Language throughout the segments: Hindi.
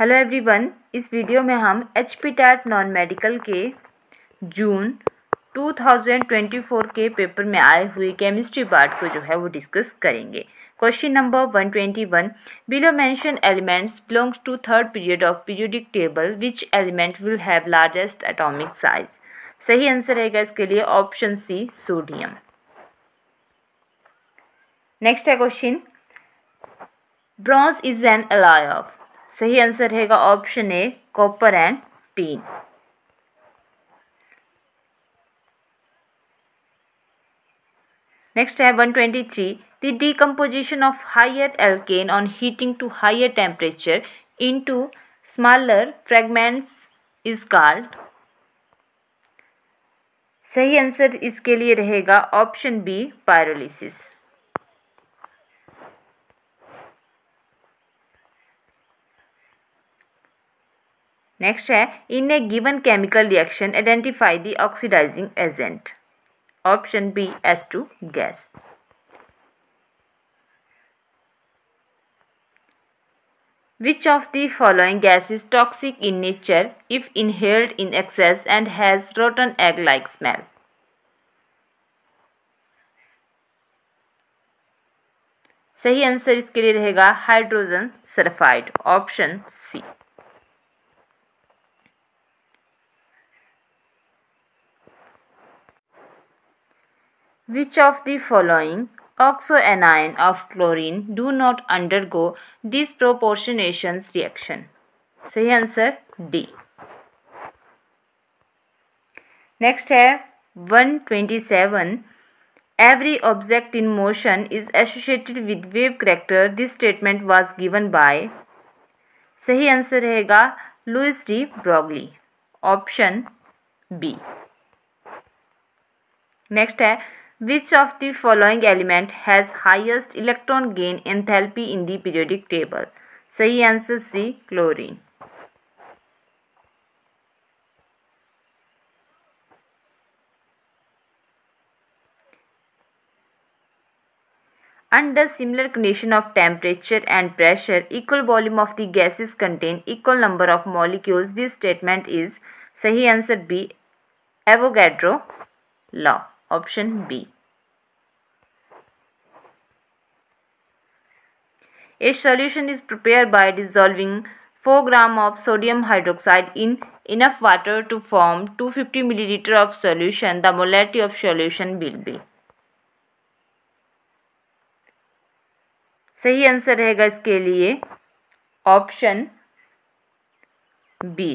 हेलो एवरीवन इस वीडियो में हम H P TET non medical के जून 2024 के पेपर में आए हुए केमिस्ट्री पार्ट को जो है वो डिस्कस करेंगे question number 121 below mention elements belongs to third period of periodic table which element will have largest atomic size सही आंसर रहेगा इसके लिए ऑप्शन सी सोडियम नेक्स्ट है question bronze is an alloy of सही आंसर रहेगा option A copper and tin next है one twenty three the decomposition of higher alkane on heating to higher temperature into smaller fragments is called सही आंसर इसके लिए रहेगा ऑप्शन बी पायरोलिसिस 124 नेक्स्ट है in a given chemical reaction identify the oxidising agent option B S two gas which of the following gas is toxic in nature if inhaled in excess and has rotten egg like smell सही आंसर इसके लिए रहेगा hydrogen sulphide option C Which of the following oxoanion of chlorine do not undergo disproportionations reaction? Say answer D. Next here 127. Every object in motion is associated with wave character. This statement was given by Sahi answer rahega Louis D. Broglie. Option B. Next hai which of the following element has highest electron gain enthalpy in the periodic table? सही answer C. Chlorine. Under similar condition of temperature and pressure, equal volume of the gases contain equal number of molecules. This statement is सही answer B. Avogadro law. Option B a solution is prepare by dissolving four gram of sodium hydroxide in enough water to form two fifty millilitre of solution the molarity of solution will be सही आंसर रहेगा इसके लिए option B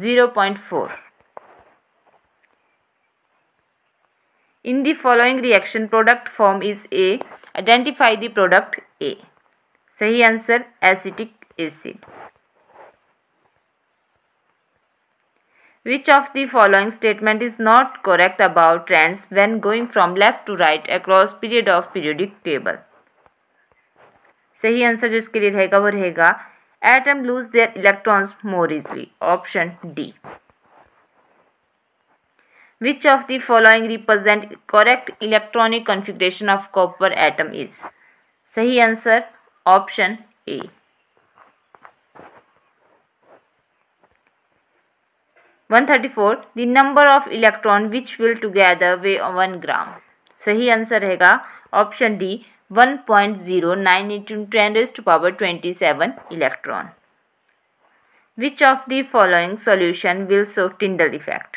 zero point four In the following reaction product form is A. Identify the product A. सही answer acetic acid Which of the following statement is not correct about trends when going from left to right across period of periodic table? सही आंसर जो इसके लिए रहेगा वो रहेगा atom lose their electrons more easily option D which of the following represent correct electronic configuration of copper atom is सही answer option A one thirty four the number of electron which will together weigh one gram सही आंसर रहेगा option D one point zero nine into ten raise to power twenty seven electron which of the following solution will show Tyndall effect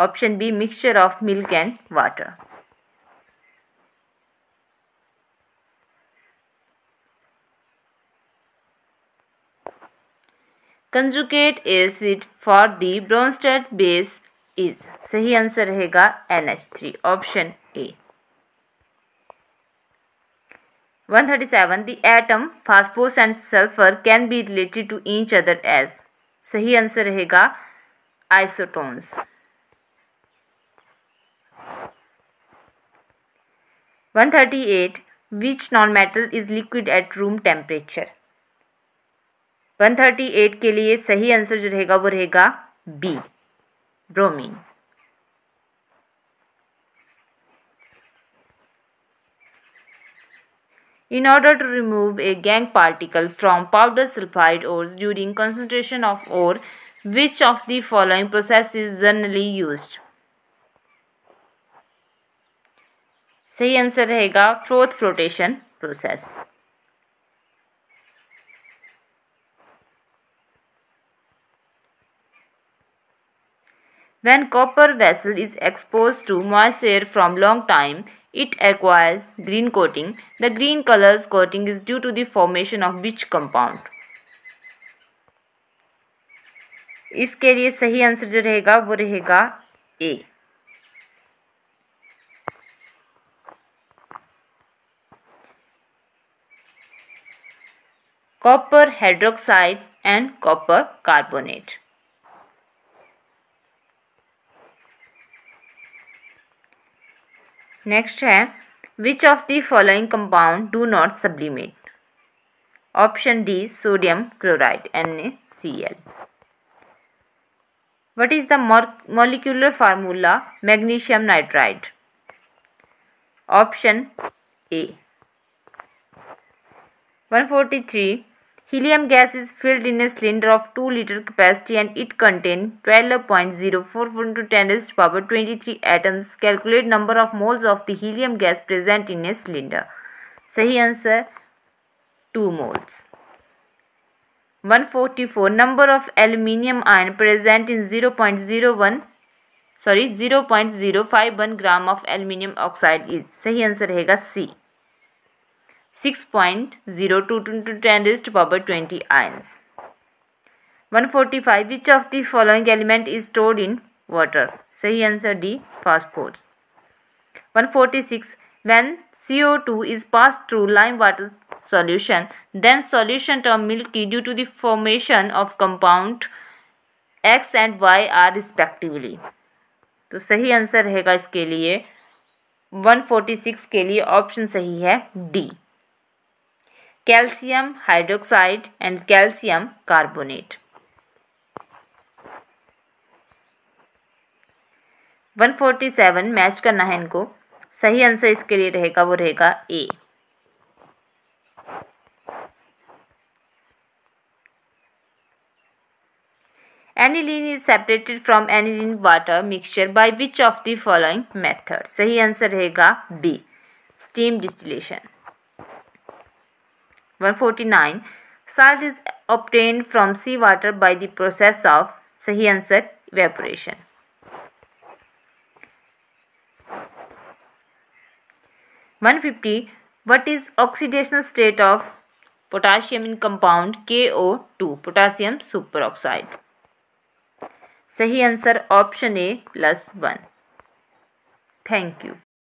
option B mixture of milk and water conjugate acid for the Bronsted base is सही आंसर रहेगा N H three option A one thirty seven the atom phosphorus and sulphur can be related to each other as सही आंसर रहेगा isotones 138 which non-metal is liquid at room temperature 138 के लिए सही आंसर जो रहेगा वो रहेगा B bromine in order to remove a gang particle from powder sulfide ores during concentration of ore which of the following process is generally used सही आंसर रहेगा froth flotation process When copper vessel is exposed to moist air from long time, it acquires green coating. The green color's coating is due to the formation of which compound? इसके लिए सही आंसर जो रहेगा वो रहेगा A copper hydroxide and copper carbonate. Next है which of the following compound do not sublimate option D sodium chloride N C L what is the molecular formula magnesium nitride option a 143 Helium gas is filled in a cylinder of 2 liter capacity and it contains 12.04 10 raised power 23 atoms. Calculate number of moles of the helium gas present in a cylinder. सही answer two moles 144 number of aluminium ion present in 0.01 sorry 0.051 gram of aluminium oxide is सही आंसर रहेगा C six point zero two two two ten raise to power twenty ions one forty five which of the following element is stored in water सही answer D fast phosphorus one forty six when C O two is pass through lime water solution then solution term milky due to the formation of compound X and Y are respectively तो सही आंसर रहेगा इसके लिए वन फोर्टी सिक्स के लिए ऑप्शन सही है D calcium hydroxide and hydroxide carbonate one forty seven match करना है इनको सही आंसर इसके लिए रहेगा वो रहेगा A aniline is separated from aniline water mixture by which of the following method सही आंसर रहेगा B steam distillation 149. Salt is obtained from seawater by the process of sahi answer evaporation. One fifty. What is oxidation state of potassium in compound KO2 potassium superoxide? Sahi answer option A plus one. Thank you.